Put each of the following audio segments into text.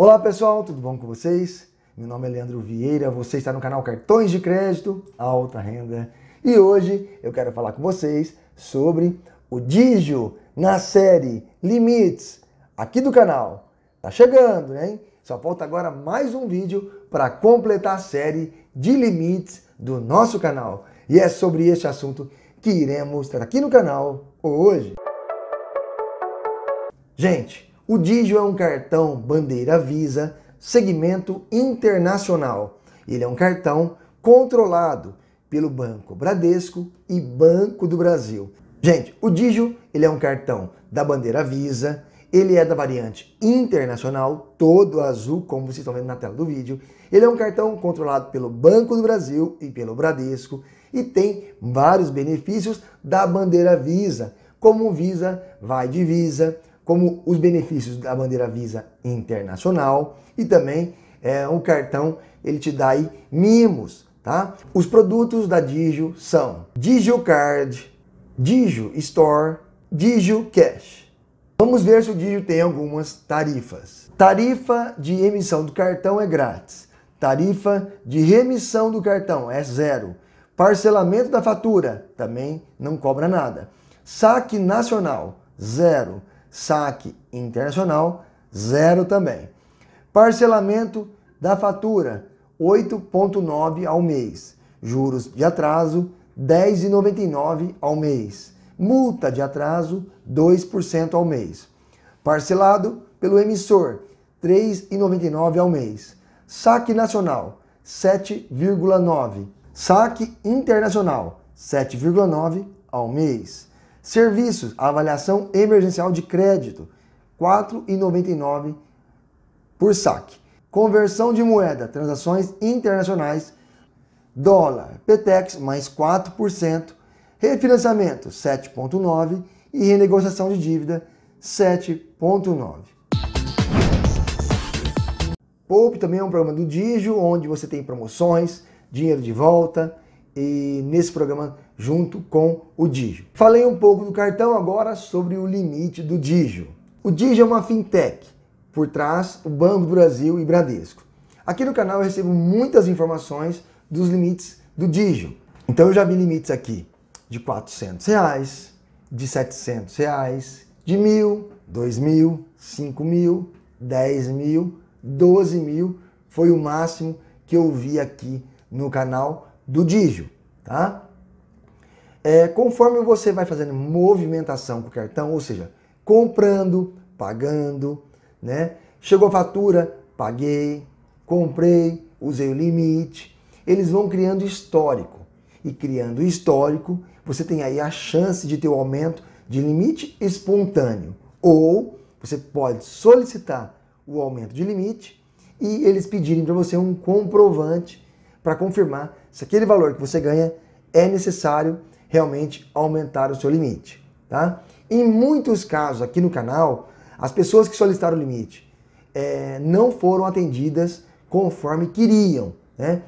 Olá pessoal, tudo bom com vocês? Meu nome é Leandro Vieira, você está no canal Cartões de Crédito Alta Renda e hoje eu quero falar com vocês sobre o Digio na série Limites aqui do canal. Tá chegando, hein? Só falta agora mais um vídeo para completar a série de limites do nosso canal. E é sobre este assunto que iremos tratar aqui no canal hoje. Gente, o Digio é um cartão bandeira Visa, segmento internacional. Ele é um cartão controlado pelo Banco Bradesco e Banco do Brasil. Gente, o Digio ele é um cartão da bandeira Visa, ele é da variante internacional, todo azul, como vocês estão vendo na tela do vídeo. Ele é um cartão controlado pelo Banco do Brasil e pelo Bradesco e tem vários benefícios da bandeira Visa, como Visa vai de Visa, como os benefícios da bandeira Visa Internacional e também é, o cartão, ele te dá aí mimos, tá? Os produtos da Digio são Digio Card, Digio Store, Digio Cash. Vamos ver se o Digio tem algumas tarifas. Tarifa de emissão do cartão é grátis. Tarifa de remissão do cartão é zero. Parcelamento da fatura também não cobra nada. Saque nacional, zero saque internacional, zero também. Parcelamento da fatura, 8,9 ao mês. Juros de atraso, 10,99 ao mês. Multa de atraso, 2% ao mês. Parcelado pelo emissor, 3,99 ao mês. Saque nacional, 7,9. Saque internacional, 7,9 ao mês. Serviços, avaliação emergencial de crédito, R$ 4,99 por saque. Conversão de moeda, transações internacionais, dólar, Petex mais 4%, refinanciamento 7,9% e renegociação de dívida 7,9%. Poupe também é um programa do Digio, onde você tem promoções, dinheiro de volta e nesse programa junto com o Digio. Falei um pouco do cartão agora sobre o limite do Digio. O Digio é uma fintech, por trás o Banco do Brasil e Bradesco. Aqui no canal eu recebo muitas informações dos limites do Digio. Então eu já vi limites aqui de 400 reais, de 700 reais, de mil, dois mil, cinco mil, dez mil, doze mil, foi o máximo que eu vi aqui no canal do Digio, tá? É, conforme você vai fazendo movimentação com o cartão, ou seja, comprando, pagando, né? Chegou a fatura, paguei, comprei, usei o limite. Eles vão criando histórico. E criando histórico, você tem aí a chance de ter o um aumento de limite espontâneo. Ou você pode solicitar o aumento de limite e eles pedirem para você um comprovante para confirmar se aquele valor que você ganha é necessário realmente aumentar o seu limite, tá? Em muitos casos aqui no canal, as pessoas que solicitaram o limite é, não foram atendidas conforme queriam, né?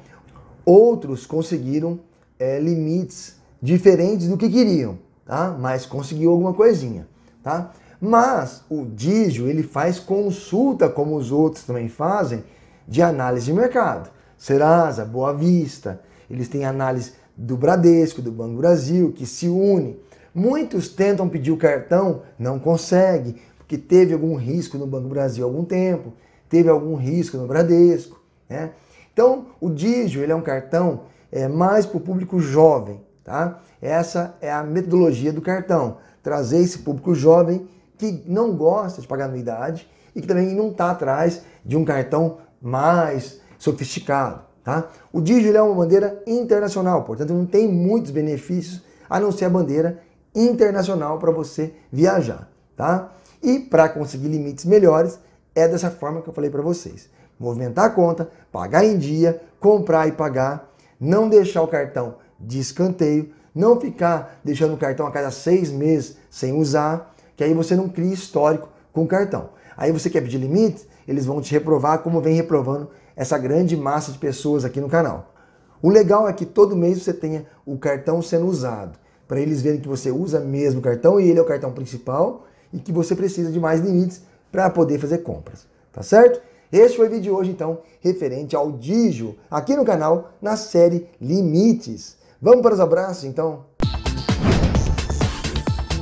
Outros conseguiram é, limites diferentes do que queriam, tá? Mas conseguiu alguma coisinha, tá? Mas o Digio, ele faz consulta, como os outros também fazem, de análise de mercado. Serasa, Boa Vista, eles têm análise do Bradesco, do Banco Brasil, que se une. Muitos tentam pedir o cartão, não consegue, porque teve algum risco no Banco Brasil há algum tempo, teve algum risco no Bradesco. Né? Então, o Digio ele é um cartão é, mais para o público jovem. Tá? Essa é a metodologia do cartão, trazer esse público jovem que não gosta de pagar anuidade e que também não está atrás de um cartão mais sofisticado. Tá? O dígito é uma bandeira internacional, portanto não tem muitos benefícios a não ser a bandeira internacional para você viajar. Tá? E para conseguir limites melhores, é dessa forma que eu falei para vocês. Movimentar a conta, pagar em dia, comprar e pagar, não deixar o cartão de escanteio, não ficar deixando o cartão a cada seis meses sem usar, que aí você não cria histórico com o cartão. Aí você quer pedir limites, eles vão te reprovar como vem reprovando essa grande massa de pessoas aqui no canal. O legal é que todo mês você tenha o cartão sendo usado, para eles verem que você usa mesmo o cartão e ele é o cartão principal e que você precisa de mais limites para poder fazer compras, tá certo? Este foi o vídeo de hoje, então, referente ao Digio, aqui no canal, na série Limites. Vamos para os abraços, então?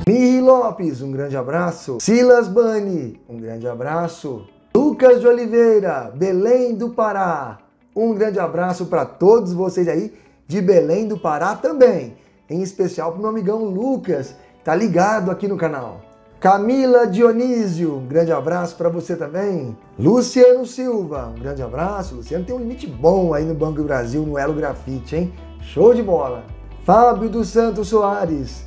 Miri Lopes, um grande abraço. Silas Bani, um grande abraço. Lucas de Oliveira, Belém do Pará. Um grande abraço para todos vocês aí de Belém do Pará também. Em especial para o meu amigão Lucas, tá ligado aqui no canal. Camila Dionísio, um grande abraço para você também. Luciano Silva, um grande abraço. Luciano tem um limite bom aí no Banco do Brasil, no Elo Grafite, hein? Show de bola. Fábio dos Santos Soares,